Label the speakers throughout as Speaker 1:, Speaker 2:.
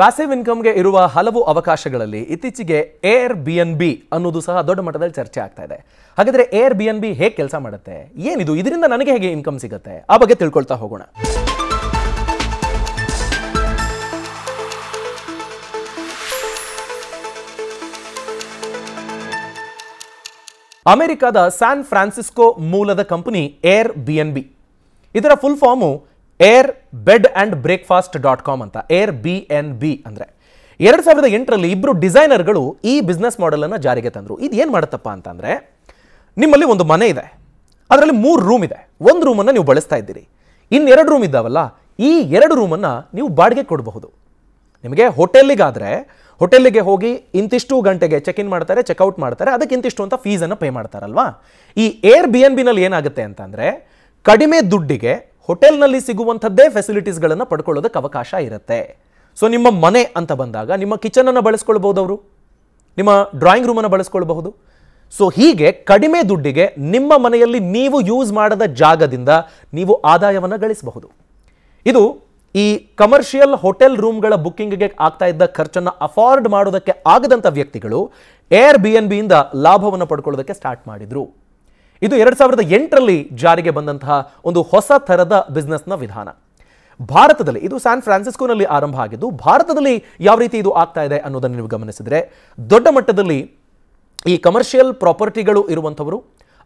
Speaker 1: passive ಇನ್ಕಮ್ಗೆ ಇರುವ ಹಲವು ಅವಕಾಶಗಳಲ್ಲಿ ಇತ್ತೀಚೆಗೆ ಏರ್ ಬಿ ಎನ್ ಬಿ ಅನ್ನೋದು ಸಹ ದೊಡ್ಡ ಮಟ್ಟದಲ್ಲಿ ಚರ್ಚೆ ಆಗ್ತಾ ಇದೆ ಹಾಗಾದರೆ ಏರ್ ಬಿ ಎನ್ ಬಿ ಹೇಗೆ ಕೆಲಸ ಮಾಡುತ್ತೆ ಏನಿದು ಇದರಿಂದ ನನಗೆ ಹೇಗೆ ಇನ್ಕಮ್ ಸಿಗುತ್ತೆ ಆ ಬಗ್ಗೆ ತಿಳ್ಕೊಳ್ತಾ ಹೋಗೋಣ ಅಮೆರಿಕದ ಸ್ಯಾನ್ ಫ್ರಾನ್ಸಿಸ್ಕೋ ಮೂಲದ company air B Airbnb ಇದರ full form air bed and breakfast dot com ಅಂತ ಏರ್ ಬಿ ಎನ್ ಬಿ ಅಂದರೆ ಎರಡು ಸಾವಿರದ ಎಂಟರಲ್ಲಿ ಇಬ್ಬರು ಡಿಸೈನರ್ಗಳು ಈ ಬಿಸ್ನೆಸ್ ಮಾಡೆಲನ್ನು ಜಾರಿಗೆ ತಂದರು ಇದು ಏನು ಮಾಡುತ್ತಪ್ಪ ಅಂತಂದರೆ ನಿಮ್ಮಲ್ಲಿ ಒಂದು ಮನೆ ಇದೆ ಅದರಲ್ಲಿ ಮೂರು ರೂಮ್ ಇದೆ ಒಂದು ರೂಮನ್ನು ನೀವು ಬಳಸ್ತಾ ಇದ್ದೀರಿ ಇನ್ನೆರಡು ರೂಮ್ ಇದ್ದಾವಲ್ಲ ಈ ಎರಡು ರೂಮನ್ನು ನೀವು ಬಾಡಿಗೆ ಕೊಡಬಹುದು ನಿಮಗೆ ಹೋಟೆಲ್ಲಿಗಾದರೆ ಹೋಟೆಲ್ಲಿಗೆ ಹೋಗಿ ಇಂತಿಷ್ಟು ಗಂಟೆಗೆ ಚೆಕ್ ಇನ್ ಮಾಡ್ತಾರೆ ಚೆಕ್ಔಟ್ ಮಾಡ್ತಾರೆ ಅದಕ್ಕೆ ಇಂತಿಷ್ಟು ಅಂತ ಫೀಸನ್ನು ಪೇ ಮಾಡ್ತಾರಲ್ವಾ ಈ ಏರ್ ಬಿ ಎನ್ ಬಿನಲ್ಲಿ ಏನಾಗುತ್ತೆ ಅಂತಂದರೆ ಕಡಿಮೆ ದುಡ್ಡಿಗೆ ಹೋಟೆಲ್ನಲ್ಲಿ ಸಿಗುವಂಥದ್ದೇ ಫೆಸಿಲಿಟೀಸ್ಗಳನ್ನು ಪಡ್ಕೊಳ್ಳೋದಕ್ಕೆ ಅವಕಾಶ ಇರುತ್ತೆ ಸೊ ನಿಮ್ಮ ಮನೆ ಅಂತ ಬಂದಾಗ ನಿಮ್ಮ ಕಿಚನನ್ನು ಬಳಸ್ಕೊಳ್ಬೋದು ಅವರು ನಿಮ್ಮ ಡ್ರಾಯಿಂಗ್ ರೂಮನ್ನು ಬಳಸ್ಕೊಳ್ಬಹುದು ಸೊ ಹೀಗೆ ಕಡಿಮೆ ದುಡ್ಡಿಗೆ ನಿಮ್ಮ ಮನೆಯಲ್ಲಿ ನೀವು ಯೂಸ್ ಮಾಡದ ಜಾಗದಿಂದ ನೀವು ಆದಾಯವನ್ನು ಗಳಿಸಬಹುದು ಇದು ಈ ಕಮರ್ಷಿಯಲ್ ಹೋಟೆಲ್ ರೂಮ್ಗಳ ಬುಕ್ಕಿಂಗ್ಗೆ ಆಗ್ತಾ ಇದ್ದ ಖರ್ಚನ್ನು ಅಫೋರ್ಡ್ ಮಾಡೋದಕ್ಕೆ ಆಗದಂಥ ವ್ಯಕ್ತಿಗಳು ಏರ್ ಬಿ ಎನ್ ಬಿಯಿಂದ ಲಾಭವನ್ನು ಪಡ್ಕೊಳ್ಳೋದಕ್ಕೆ ಸ್ಟಾರ್ಟ್ ಮಾಡಿದರು ಇದು ಎರಡು ಸಾವಿರದ ಎಂಟರಲ್ಲಿ ಜಾರಿಗೆ ಬಂದಂತಹ ಒಂದು ಹೊಸ ಥರದ ಬಿಸ್ನೆಸ್ನ ವಿಧಾನ ಭಾರತದಲ್ಲಿ ಇದು ಸ್ಯಾನ್ ಫ್ರಾನ್ಸಿಸ್ಕೋನಲ್ಲಿ ಆರಂಭ ಆಗಿದ್ದು ಭಾರತದಲ್ಲಿ ಯಾವ ರೀತಿ ಇದು ಆಗ್ತಾ ಇದೆ ಅನ್ನೋದನ್ನು ನೀವು ಗಮನಿಸಿದರೆ ದೊಡ್ಡ ಮಟ್ಟದಲ್ಲಿ ಈ ಕಮರ್ಷಿಯಲ್ ಪ್ರಾಪರ್ಟಿಗಳು ಇರುವಂಥವರು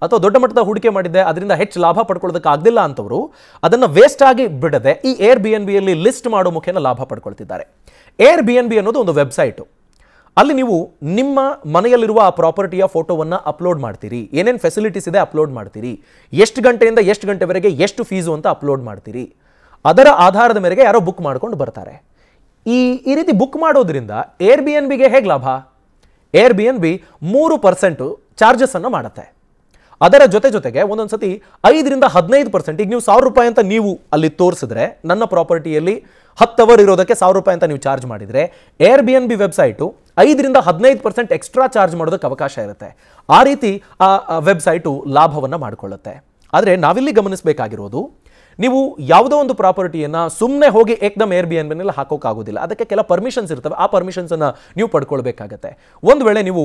Speaker 1: ಅಥವಾ ದೊಡ್ಡ ಮಟ್ಟದ ಹೂಡಿಕೆ ಮಾಡಿದ್ದೆ ಅದರಿಂದ ಹೆಚ್ಚು ಲಾಭ ಆಗದಿಲ್ಲ ಅಂತವರು ಅದನ್ನು ವೇಸ್ಟ್ ಆಗಿ ಬಿಡದೆ ಈ ಏರ್ ಬಿ ಎನ್ ಬಿಯಲ್ಲಿ ಲಿಸ್ಟ್ ಮಾಡೋ ಮುಖೇನ ಲಾಭ ಪಡ್ಕೊಳ್ತಿದ್ದಾರೆ ಏರ್ ಬಿ ಎನ್ ಬಿ ಅನ್ನೋದು ಒಂದು ವೆಬ್ಸೈಟು ಅಲ್ಲಿ ನೀವು ನಿಮ್ಮ ಮನೆಯಲ್ಲಿರುವ ಆ ಪ್ರಾಪರ್ಟಿಯ ಫೋಟೋವನ್ನು ಅಪ್ಲೋಡ್ ಮಾಡ್ತೀರಿ ಏನೇನು ಫೆಸಿಲಿಟೀಸ್ ಇದೆ ಅಪ್ಲೋಡ್ ಮಾಡ್ತೀರಿ ಎಷ್ಟು ಗಂಟೆಯಿಂದ ಎಷ್ಟು ಗಂಟೆವರೆಗೆ ಎಷ್ಟು ಫೀಸು ಅಂತ ಅಪ್ಲೋಡ್ ಮಾಡ್ತೀರಿ ಅದರ ಆಧಾರದ ಮೇರೆಗೆ ಯಾರೋ ಬುಕ್ ಮಾಡ್ಕೊಂಡು ಬರ್ತಾರೆ ಈ ಈ ರೀತಿ ಬುಕ್ ಮಾಡೋದ್ರಿಂದ ಏರ್ ಬಿ ಎನ್ ಬಿಗೆ ಹೇಗೆ ಲಾಭ ಏರ್ ಬಿ ಎನ್ ಬಿ ಮೂರು ಪರ್ಸೆಂಟು ಚಾರ್ಜಸ್ಸನ್ನು ಮಾಡುತ್ತೆ ಅದರ ಜೊತೆ ಜೊತೆಗೆ ಒಂದೊಂದು ಸತಿ ಐದರಿಂದ ಹದಿನೈದು ಪರ್ಸೆಂಟ್ ಈಗ ನೀವು ಸಾವಿರ ರೂಪಾಯಿ ಅಂತ ನೀವು ಅಲ್ಲಿ ತೋರಿಸಿದ್ರೆ ನನ್ನ ಪ್ರಾಪರ್ಟಿಯಲ್ಲಿ ಹತ್ತು ಅವರ್ ಇರೋದಕ್ಕೆ ಸಾವಿರ ರೂಪಾಯಿ ಅಂತ ನೀವು ಚಾರ್ಜ್ ಮಾಡಿದರೆ air B Airbnb website ಐದರಿಂದ ಹದಿನೈದು ಪರ್ಸೆಂಟ್ ಎಕ್ಸ್ಟ್ರಾ ಚಾರ್ಜ್ ಮಾಡೋದಕ್ಕೆ ಅವಕಾಶ ಇರುತ್ತೆ ಆ ರೀತಿ ಆ ವೆಬ್ಸೈಟು ಲಾಭವನ್ನು ಮಾಡಿಕೊಳ್ಳುತ್ತೆ ಆದರೆ ನಾವಿಲ್ಲಿ ಗಮನಿಸಬೇಕಾಗಿರೋದು ನೀವು ಯಾವುದೋ ಒಂದು ಪ್ರಾಪರ್ಟಿಯನ್ನು ಸುಮ್ಮನೆ ಹೋಗಿ ಏಕ್ದಮ್ ಏರ್ ಬಿ ಎನ್ ಬಿನಲ್ಲಿ ಹಾಕೋಕ್ಕಾಗೋದಿಲ್ಲ ಅದಕ್ಕೆ ಕೆಲ ಪರ್ಮಿಷನ್ಸ್ ಇರ್ತವೆ ಆ ಪರ್ಮಿಷನ್ಸನ್ನು ನೀವು ಪಡ್ಕೊಳ್ಬೇಕಾಗತ್ತೆ ಒಂದು ವೇಳೆ ನೀವು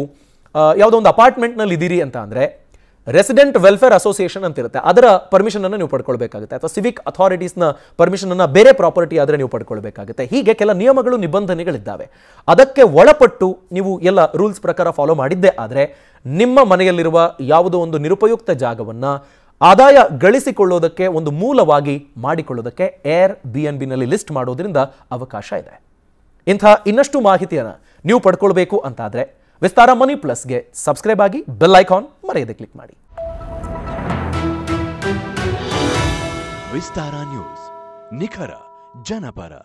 Speaker 1: ಯಾವುದೋ ಒಂದು ಅಪಾರ್ಟ್ಮೆಂಟ್ನಲ್ಲಿ ಇದ್ದೀರಿ ಅಂತ ಅಂದರೆ ರೆಸಿಡೆಂಟ್ ವೆಲ್ಫೇರ್ ಅಸೋಸಿಯೇಷನ್ ಅಂತ ಇರುತ್ತೆ ಅದರ ಪರ್ಮಿಷನ್ ಅನ್ನು ನೀವು ಪಡ್ಕೊಳ್ಬೇಕಾಗುತ್ತೆ ಅಥವಾ ಸಿವಿಕ್ ಅಥಾರಿಟೀಸ್ನ ಪರ್ಮಿಷನ್ ಅನ್ನು ಬೇರೆ ಪ್ರಾಪರ್ಟಿ ಆದರೆ ನೀವು ಪಡ್ಕೊಳ್ಬೇಕಾಗುತ್ತೆ ಹೀಗೆ ಕೆಲ ನಿಯಮಗಳು ನಿಬಂಧನೆಗಳಿದ್ದಾವೆ ಅದಕ್ಕೆ ಒಳಪಟ್ಟು ನೀವು ಎಲ್ಲ ರೂಲ್ಸ್ ಪ್ರಕಾರ ಫಾಲೋ ಮಾಡಿದ್ದೆ ಆದರೆ ನಿಮ್ಮ ಮನೆಯಲ್ಲಿರುವ ಯಾವುದೋ ಒಂದು ನಿರುಪಯುಕ್ತ ಜಾಗವನ್ನು ಆದಾಯ ಗಳಿಸಿಕೊಳ್ಳೋದಕ್ಕೆ ಒಂದು ಮೂಲವಾಗಿ ಮಾಡಿಕೊಳ್ಳೋದಕ್ಕೆ ಏರ್ ಬಿ ಎನ್ ಬಿನಲ್ಲಿ ಲಿಸ್ಟ್ ಮಾಡೋದ್ರಿಂದ ಅವಕಾಶ ಇದೆ ಇಂಥ ಇನ್ನಷ್ಟು ಮಾಹಿತಿಯನ್ನು ನೀವು ಪಡ್ಕೊಳ್ಬೇಕು ಅಂತಾದರೆ ವಿಸ್ತಾರ ಮನಿ ಪ್ಲಸ್ಗೆ ಸಬ್ಸ್ಕ್ರೈಬ್ ಆಗಿ ಬೆಲ್ ಐಕಾನ್ ಮರೆಯದೆ ಕ್ಲಿಕ್ ಮಾಡಿ ವಿಸ್ತಾರ ನ್ಯೂಸ್ ನಿಖರ ಜನಪರ